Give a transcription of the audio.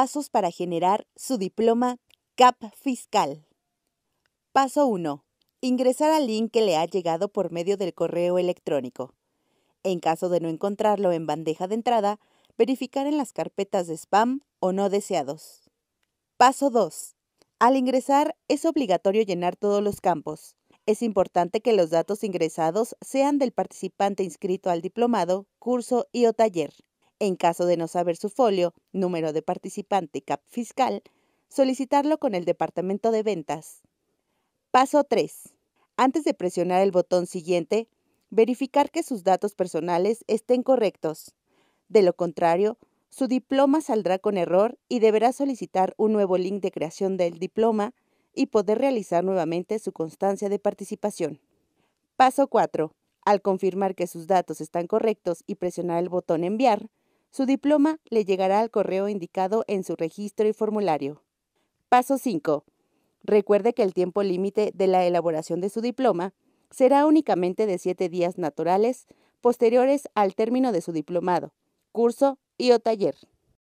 Pasos para generar su diploma CAP fiscal. Paso 1. Ingresar al link que le ha llegado por medio del correo electrónico. En caso de no encontrarlo en bandeja de entrada, verificar en las carpetas de spam o no deseados. Paso 2. Al ingresar es obligatorio llenar todos los campos. Es importante que los datos ingresados sean del participante inscrito al diplomado, curso y o taller. En caso de no saber su folio, número de participante y CAP fiscal, solicitarlo con el Departamento de Ventas. Paso 3. Antes de presionar el botón siguiente, verificar que sus datos personales estén correctos. De lo contrario, su diploma saldrá con error y deberá solicitar un nuevo link de creación del diploma y poder realizar nuevamente su constancia de participación. Paso 4. Al confirmar que sus datos están correctos y presionar el botón enviar, su diploma le llegará al correo indicado en su registro y formulario. Paso 5. Recuerde que el tiempo límite de la elaboración de su diploma será únicamente de 7 días naturales posteriores al término de su diplomado, curso y o taller.